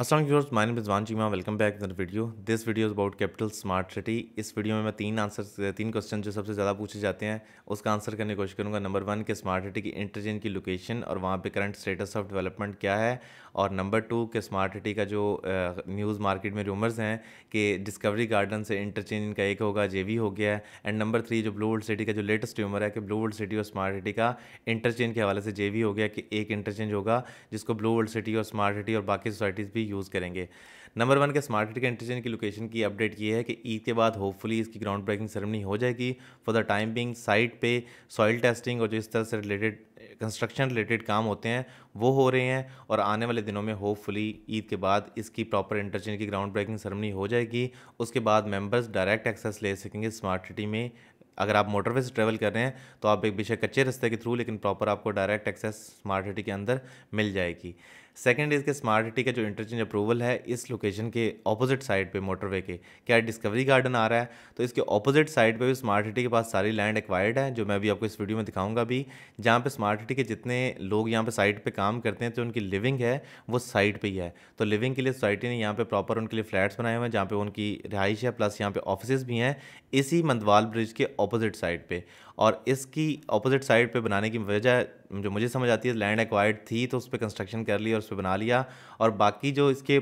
Aslam yours mine Rizwan Cheema welcome back दर video this video is about Capital Smart City इस video में मैं तीन आंसर तीन क्वेश्चन जो सबसे ज़्यादा पूछे जाते हैं उसका आंसर करने की कोशिश करूँगा नंबर वन के स्मार्ट सिटी की इंटरचेंज की लोकेशन और वहाँ पे करंट स्टेटस ऑफ डेवलपमेंट क्या है और नंबर टू के स्मार्ट सिटी का जो न्यूज़ मार्केट में रूमर्स हैं कि डिस्कवरी गार्डन से इंटरचेंज इनका एक होगा जे हो गया एंड नंबर थ्री जो ब्लू वर्ल्ड सिटी का जो लेटेस्ट रूमर है कि ब्लू वर्ल्ड सिटी और स्मार्ट सिटी का इंटरचेंज के हवाले से जे हो गया कि एक इंटरचेंज होगा जिसको ब्लू वर्ल्ड सिटी और स्मार्ट सिटी और बाकी सोसाइटीज़ भी भी यूज़ करेंगे नंबर वन के स्मार्ट सिटी के इंटेलिजेंट की लोकेशन की अपडेट ये है कि ईद e के बाद होपफुली इसकी ग्राउंड ब्रेकिंग सेरेमनी हो जाएगी for the time being site पे सॉइल टेस्टिंग और जो इस तरह से रिलेटेड कंस्ट्रक्शन रिलेटेड काम होते हैं वो हो रहे हैं और आने वाले दिनों में होपफुली ईद e के बाद इसकी प्रॉपर इंटरचेंज की ग्राउंड ब्रेकिंग सेरेमनी हो जाएगी उसके बाद मेंबर्स डायरेक्ट एक्सेस ले सकेंगे स्मार्ट सिटी में अगर आप मोटरवे से ट्रेवल कर रहे हैं तो आप एक बेशक कच्चे रास्ते के थ्रू लेकिन प्रॉपर आपको डायरेक्ट एक्सेस स्मार्ट सिटी के अंदर मिल जाएगी सेकेंड इसके स्मार्ट सिटी का जो इंटरचेंज अप्रूवल है इस लोकेशन के ऑपोजिट साइड पे मोटरवे के क्या डिस्कवरी गार्डन आ रहा है तो इसके ऑपोजिट साइड पे भी स्मार्ट सिटी के पास सारी लैंड एक्वायर्ड है जो मैं भी आपको इस वीडियो में दिखाऊंगा भी जहाँ पे स्मार्ट सिटी के जितने लोग यहाँ पे साइट पर काम करते हैं तो उनकी लिविंग है वो साइट पर ही है तो लिविंग के लिए सोसाइटी ने यहाँ पर प्रॉपर उनके लिए फ्लैट्स बनाए हुए हैं जहाँ पर उनकी रिहाइश है प्लस यहाँ पर ऑफिस भी हैं इसी मंदवाल ब्रिज के ऑपोजिट साइड पर और इसकी अपोजिट साइड पे बनाने की वजह जो मुझे समझ आती है लैंड एक्वायर्ड थी तो उस पर कंस्ट्रक्शन कर लिया और उस पर बना लिया और बाकी जो इसके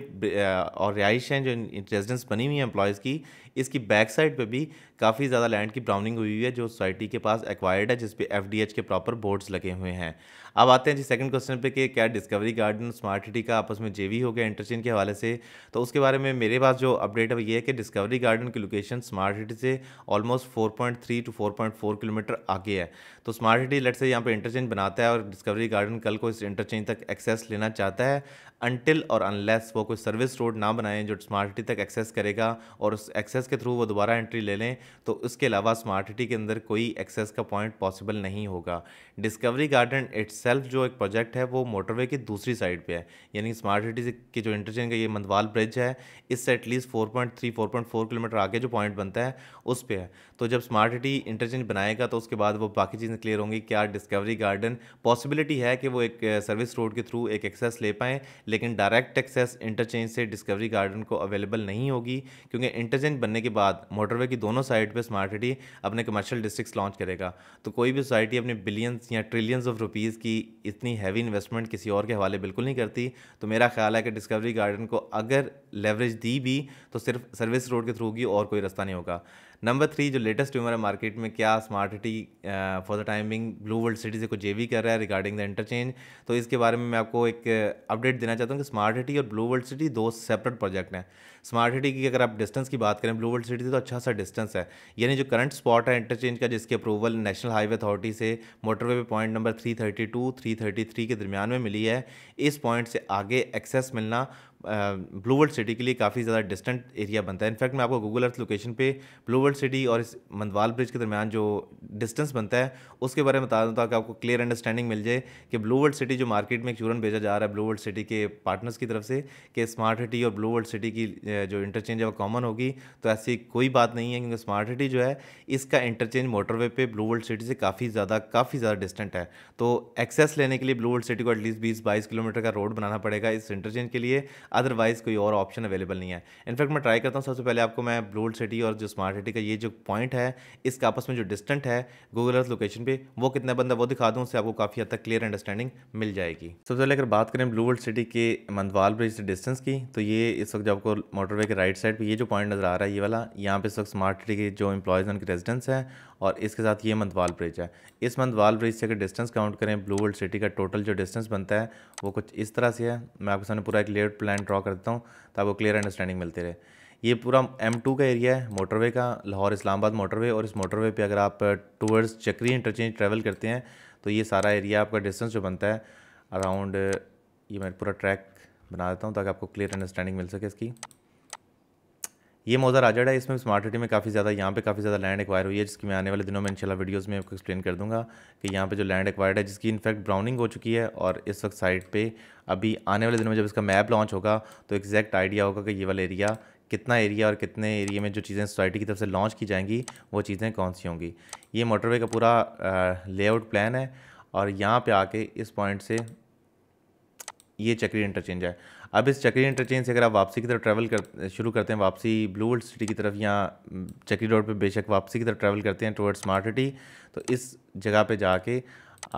और रिहाइश हैं जो रेजिडेंस बनी हुई है एम्प्लॉयज़ की इसकी बैक साइड पर भी काफ़ी ज़्यादा लैंड की ब्राउनिंग हुई हुई है जो सोसाइटी के पास एक्वायर्ड है जिसपे एफ के प्रॉपर बोर्ड्स लगे हुए हैं अब आते हैं जी सेकंड क्वेश्चन पे कि क्या डिस्कवरी गार्डन स्मार्ट सिटी का आपस में जेवी हो गया इंटरचेंज के हवाले से तो उसके बारे में मेरे पास जो अपडेट है वो ये है कि डिस्कवरी गार्डन की लोकेशन स्मार्ट सिटी से ऑलमोस्ट 4.3 टू 4.4 किलोमीटर आगे है तो स्मार्ट सिटी लेट से यहाँ पर इंटरचेंज बनाता है और डिस्कवरी गार्डन कल को इस इंटरचेंज तक एक्सेस लेना चाहता है अनटिल और अनलेस वो कोई सर्विस रोड ना बनाएं जो स्मार्ट सिटी तक एक्सेस करेगा और उस एक्सेस के थ्रू वो दोबारा एंट्री ले लें तो उसके अलावा स्मार्ट सिटी के अंदर कोई एक्सेस का पॉइंट पॉसिबल नहीं होगा डिस्कवरी गार्डन इट्स सेल्फ जो एक प्रोजेक्ट है वो मोटरवे की दूसरी साइड पे है यानी स्मार्ट सिटी के जो इंटरचेंज का ये मंदवाल ब्रिज है इससे at least four point three four point four kilometre आगे जो पॉइंट बनता है उस पर है तो जब स्मार्ट सिटी इंटरचेंज बनाएगा तो उसके बाद वो बाकी चीज़ें क्लियर होंगी क्या डिस्कवरी गार्डन पॉसिबिलिटी है कि वो एक सर्विस रोड के थ्रू एक एक्सेस ले पाएँ लेकिन डायरेक्ट एक्सेस इंटरचेंज से डिस्कवरी गार्डन को अवेलेबल नहीं होगी क्योंकि इंटरचेंज बनने के बाद मोटरवे की दोनों साइड पर स्मार्ट सिटी अपने कमर्शियल डिस्ट्रिक्स लॉन्च करेगा तो कोई भी सोसाइटी अपने बिलियंस या ट्रिलियंस ऑफ रुपीज़ की इतनी हैवी इन्वेस्टमेंट किसी और के हवाले बिल्कुल नहीं करती तो मेरा ख्याल है कि डिस्कवरी गार्डन को अगर लेवरेज दी भी तो सिर्फ सर्विस रोड के थ्रू होगी और कोई रास्ता नहीं होगा नंबर थ्री जो लेटेस्ट ट्यूमर है मार्केट में क्या Smart City for the timing Blue World City से कुछ जे कर रहा है रिगार्डिंग द इंटरचेंज तो इसके बारे में मैं आपको एक अपडेट uh, देना चाहता हूँ कि स्मार्ट सिटी और ब्लू वर्ल्ड सिटी दो सेपरेट प्रोजेक्ट हैं स्मार्ट सिटी की अगर आप डिस्टेंस की बात करें ब्लू वर्ल्ड सिटी से तो अच्छा सा डिस्टेंस है यानी जो करंट स्पॉट है इंटरचेंज का जिसकी अप्रूवल नेशनल हाईवे अथॉरिटी से मोटरवे पे पॉइंट नंबर 332, 333 के दरमियान में मिली है इस पॉइंट से आगे एक्सेस मिलना ब्लू वर्ल्ड सिटी के लिए काफ़ी ज़्यादा डिस्टेंट एरिया बनता है इनफैक्ट मैं आपको गूगल अर्थ लोकेशन पे ब्लू वर्ल्ड सिटी और इस मंदवाल ब्रिज के दरमियान जो डिस्टेंस बनता है उसके बारे में बता दूँ ताकि आपको क्लियर अंडरस्टैंडिंग मिल जाए कि ब्लू वर्ल्ड सिटी जो मार्केट में एक चूरन भेजा जा रहा है ब्लू वर्ल्ड सिटी के पार्टनर्स की तरफ से कि स्मार्ट सिटी और ब्लू वर्ल्ड सिटी की जो इंटरचेंज है वो कॉमन होगी तो ऐसी कोई बात नहीं है क्योंकि स्मार्ट सिटी जो है इसका इंटरचेंज मोटरवे पे ब्लू वर्ल्ड सिटी से काफ़ी ज़्यादा काफ़ी ज़्यादा डिस्टेंट है तो एक्सेस लेने के लिए ब्लू वर्ल्ड सिटी को एटलीस्ट बीस बाईस किलोमीटर का रोड बनाना पड़ेगा इस इंटरचेंज के लिए अदरवाइज़ कोई और ऑप्शन अवेलेबल नहीं है इनफैक्ट मैं ट्राई करता हूँ सबसे पहले आपको मैं ब्लूल सिटी और जो स्मार्ट सिटी का ये जो पॉइंट है इसका आपस में जो डिस्टेंट है गूगल अर्थ लोकेशन पे वो कितना बंदा वो दिखा दूँ उससे आपको काफ़ी हद तक क्लियर अंडरस्टैंडिंग मिल जाएगी सबसे पहले अगर बात करें ब्लू वर्ल्ड सिटी के मंदवाल ब्रिज से डिस्टेंस की तो ये इस वक्त जो आपको मोटरवे के राइट साइड पर ये जो पॉइंट नज़र आ रहा है ये वाला यहाँ पर इस वक्त स्मार्ट सिटी के जो एम्प्लॉयज़ उनके रेजिडेंस हैं और इसके साथ ये मंदवाल ब्रिज है इस मंदवाल ब्रिज से अगर डिस्टेंस काउंट करें ब्लू वर्ल्ड सिटी का टोटल जो डिस्टेंस बनता है वो कुछ इस तरह से है मैं आपके सामने पूरा एक लेट प्लान लाइन ड्रॉ कर देता हूँ ताकि तो आपको क्लियर अंडरस्टैंडिंग मिलती रहे ये पूरा एम टू का एरिया है मोटरवे का लाहौर इस्लामाबाद मोटरवे और इस मोटरवे पे अगर आप towards uh, Chakri interchange travel करते हैं तो ये सारा एरिया आपका डिस्टेंस जो बनता है अराउंड uh, ये मैं पूरा ट्रैक बना देता हूँ ताकि आपको क्लियर अंडरस्टैंडिंग मिल सके इसकी ये मौजा राजा है इसमें स्मार्ट सिटी में काफ़ी ज़्यादा यहाँ पे काफ़ी ज़्यादा लैंड एक्वायर हुई है जिसकी मैं आने वाले दिनों में इंशाल्लाह वीडियोस में आपको एक्सप्लेन कर दूंगा कि यहाँ पे जो लैंड एक्वायर्ड है जिसकी इनफैक्ट ब्राउनिंग हो चुकी है और इस वक्त साइट पे अभी आने वाले दिनों में जब इसका मैप लॉन्च होगा तो एक्जैक्ट आइडिया होगा कि ये वाला एरिया कितना एरिया और कितने एरिया में जो चीज़ें सोसाइटी की तरफ से लॉन्च की जाएंगी वो चीज़ें कौन सी होंगी ये मोटरवे का पूरा लेआउट प्लान है और यहाँ पर आके इस पॉइंट से ये चक्री इंटरचेंज है अब इस चक्री इंटरचेंज से अगर आप वापसी की तरफ ट्रैवल कर शुरू करते हैं वापसी ब्लू वर्ल्ड सिटी की तरफ या चक्री रोड पे बेशक वापसी की तरफ ट्रैवल करते हैं टूवर्ड स्मार्ट सिटी तो इस जगह पे जाके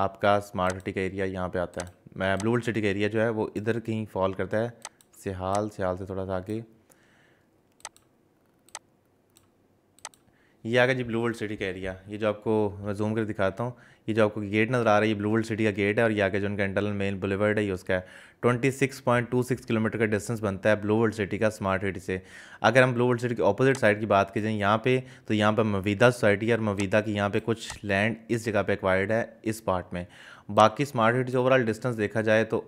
आपका स्मार्ट सिटी का एरिया यहाँ पे आता है मैं ब्लू वर्ल्ड सिटी का एरिया जो है वो इधर कहीं फॉल करता है सिहाल सिहाल से थोड़ा सा आगे ये आ गया जी ब्लू वर्ल्ड सिटी का एरिया ये जो आपको मैं जूम कर दिखाता हूँ ये जो आपको गेट नज़र आ रहा है ये ब्लू वर्ल्ड सिटी का गेट है और ये आगे जो उनका इंटरनल मेन बुलेवर्ड है ये उसका है 26.26 किलोमीटर का डिस्टेंस बनता है ब्लू वर्ल्ड सिटी का स्मार्ट सिटी से अगर हम ब्लू वर्ल्ड सिटी के अपोजिट साइड की बात की जाए यहाँ पे तो यहाँ पर मवीदा सोसाइटी और मवीदा की यहाँ पर कुछ लैंड इस जगह पर एक्वायर्ड है इस पार्ट में बाकी स्मार्ट सिटी से ओवरऑल डिस्टेंस देखा जाए तो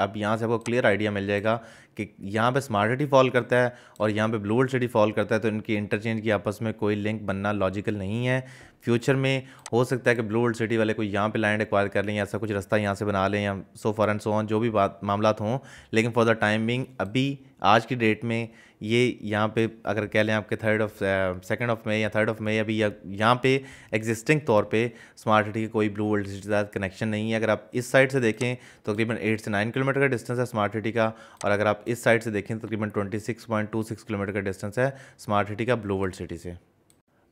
अब यहाँ से आपको क्लियर आइडिया मिल जाएगा कि यहाँ पे स्मार्ट सिटी फॉल करता है और यहाँ पे ब्लू वर्ल्ड सिटी फॉल करता है तो इनकी इंटरचेंज की आपस में कोई लिंक बनना लॉजिकल नहीं है फ्यूचर में हो सकता है कि ब्लू वर्ल्ड सिटी वाले कोई यहाँ पे लैंड एक्वायर कर लें या ऐसा कुछ रास्ता यहाँ से बना लें या so forth and so on जो भी बात मामला हों लेकिन फॉर द टाइम बिंग अभी आज की डेट में ये यहाँ पे अगर कह लें आपके third of second of May या थर्ड ऑफ मई अभी या यहाँ पे एग्जिस्टिंग तौर पे स्मार्ट सिटी का कोई ब्लू वर्ल्ड सिटी के साथ कनेक्शन नहीं है अगर आप इस साइड से देखें तो तकरीबन एट से नाइन किलोमीटर का डिस्टेंस है स्मार्ट सिटी का और अगर आप इस साइड से देखें तो तकरीबन twenty six point two six kilometre का डिस्टेंस है स्मार्ट सिटी का ब्लू वर्ल्ड सिटी से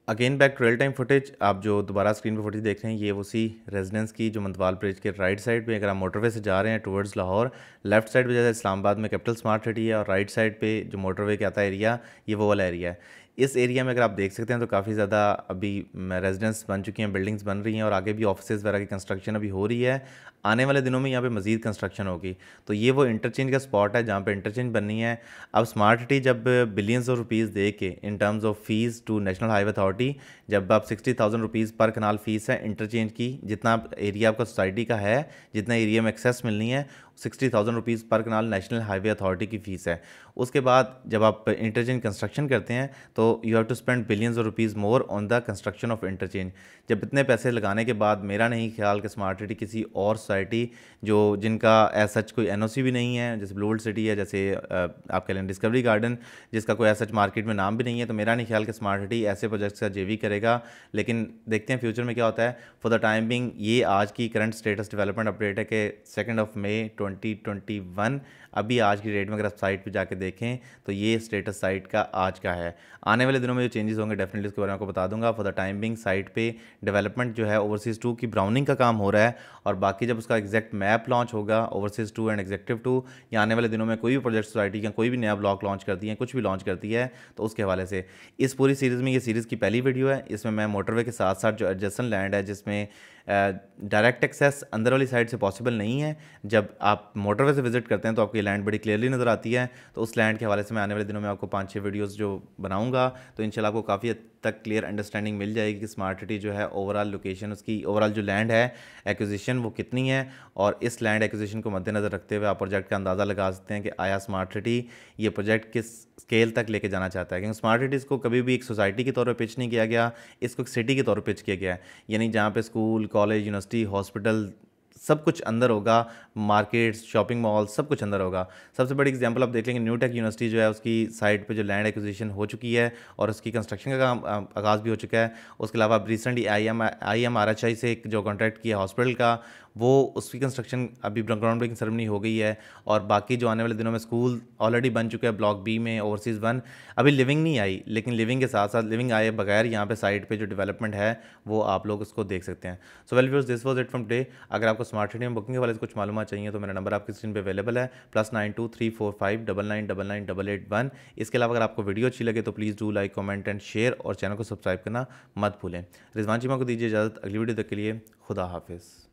again back real time footage आप जो दोबारा स्क्रीन पर फुटेज देख रहे हैं ये उसी रेजिडेंस की जो मंदवाल ब्रिज के राइट साइड पे अगर आप मोटरवे से जा रहे हैं टुवर्ड्स लाहौर लेफ्ट साइड पे जैसे इस्लामाबाद में कैपिटल स्मार्ट सिटी है और राइट साइड पे जो मोटरवे के आता है एरिया ये वो वाला एरिया है इस एरिया में अगर आप देख सकते हैं तो काफ़ी ज़्यादा अभी रेजिडेंस बन चुकी हैं बिल्डिंग्स बन रही हैं और आगे भी ऑफिस वगैरह की कंस्ट्रक्शन अभी हो रही है आने वाले दिनों में यहाँ पे मज़ीद कंस्ट्रक्शन होगी तो ये वो इंटरचेंज का स्पॉट है जहाँ पे इंटरचेंज बननी है अब स्मार्ट सिटी जब बिलियंस ऑफ रुपीज़ दे के in terms of fees to national highway authority जब आप सिक्सटी थाउजेंड रुपीज़ पर कनाल फीस है इंटरचेंज की जितना एरिया आपका सोसाइटी का है जितना एरिया में एक्सेस मिलनी है सिक्सटी थाउजेंड रुपीज़ पर कनाल नेशनल हाईवे अथॉरिटी की फ़ीस है उसके बाद जब आप इंटरचेंज कंस्ट्रक्शन करते हैं तो you have to spend billions rupees more on the construction of interchange जब इतने पैसे लगाने के बाद मेरा नहीं ख्याल कि स्मार्ट सिटी किसी और सोसाइटी जो जिनका एज सच कोई एन भी नहीं है जैसे ब्लूल्ड सिटी है जैसे आप कह लें डिस्कवरी गार्डन जिसका कोई एज सच मार्केट में नाम भी नहीं है तो मेरा नहीं ख्याल कि स्मार्ट सिटी ऐसे प्रोजेक्ट्स का भी करेगा लेकिन देखते हैं फ्यूचर में क्या होता है फॉर द टाइम बिंग ये आज की करंट स्टेटस डेवलपमेंट अपडेट है कि सेकेंड ऑफ मई 2021 अभी आज की डेट में अगर आप साइट पे जाके देखें तो ये स्टेटस साइट का आज का है आने वाले दिनों में जो चेंजेस होंगे डेफिनेटली उसके बारे में आपको बता दूंगा for the time being site पे डेवलपमेंट जो है ओवरसीज़ टू की ब्राउनिंग का काम हो रहा है और बाकी जब उसका एग्जैक्ट मैप लॉन्च होगा overseas two and executive two या आने वाले दिनों में कोई भी प्रोजेक्ट सोसाइटी या कोई भी नया ब्लॉक लॉन्च करती है कुछ भी लॉन्च करती है तो उसके हवाले से इस पूरी सीरीज़ में ये सीरीज़ की पहली वीडियो है इसमें मैं मोटरवे के साथ साथ जो एडजस्टन लैंड है जिसमें डायरेक्ट एक्सेस अंदर वाली साइड से पॉसिबल नहीं है जब आप मोटरवे से विजिट करते हैं तो आपकी लैंड बड़ी क्लियरली नज़र आती है तो उस लैंड के हवाले से मैं आने वाले दिनों में आपको पाँच छः वीडियोज़ जो बनाऊँगा तो इनशाला आपको काफ़ी तक क्लियर अंडरस्टैंडिंग मिल जाएगी कि स्मार्ट सिटी जो है ओवरऑल लोकेशन उसकी ओवरऑल जो लैंड है एक्विजिशन वो कितनी है और इस लैंड एक्विजिशन को मद्देनज़र रखते हुए आप प्रोजेक्ट का अंदाज़ा लगा सकते हैं कि आया स्मार्ट सिटी ये प्रोजेक्ट किस स्केल तक लेके जाना चाहता है क्योंकि स्मार्ट सिटीज़ को कभी भी एक सोसाइटी के तौर पर पिच नहीं किया गया इसको एक सिटी के तौर पर पिच किया गया है यानी जहाँ पर स्कूल कॉलेज यूनिवर्सिटी हॉस्पिटल सब कुछ अंदर होगा मार्केट्स शॉपिंग मॉल सब कुछ अंदर होगा सबसे बड़ी एग्जांपल आप देख लेंगे न्यू टेक यूनिवर्सिटी जो है उसकी साइट पे जो लैंड एक्विजिशन हो चुकी है और उसकी कंस्ट्रक्शन का काम आगाज़ भी हो चुका है उसके अलावा अब recently I M I M R H I से एक जो कॉन्ट्रैक्ट किया हॉस्पिटल का वो उसकी कंस्ट्रक्शन अभी ग्राउंड ब्रेकिंग सेरेमनी हो गई है और बाकी जो आने वाले दिनों में स्कूल ऑलरेडी बन चुके हैं ब्लॉक बी में ओवरसीज़ वन अभी लिविंग नहीं आई लेकिन लिविंग के साथ साथ लिविंग आए बगैर यहाँ पे साइट पे जो डेवलपमेंट है वो आप लोग उसको देख सकते हैं so well views this was it from day अगर आपको स्मार्ट सिटी में बुकिंग के वाले कुछ मालूम चाहिए तो मेरा नंबर आपकी स्क्रीन पर अवेलेबल है plus nine two three four five double nine double nine double eight one इसके अलावा अगर आपको वीडियो अच्छी लगे तो please do like comment and share और चैनल को सब्सक्राइब करना मत भूलें रिजवान चीमा को दीजिए इजाज़त अगली वीडियो तक के लिए खुदा हाफिज़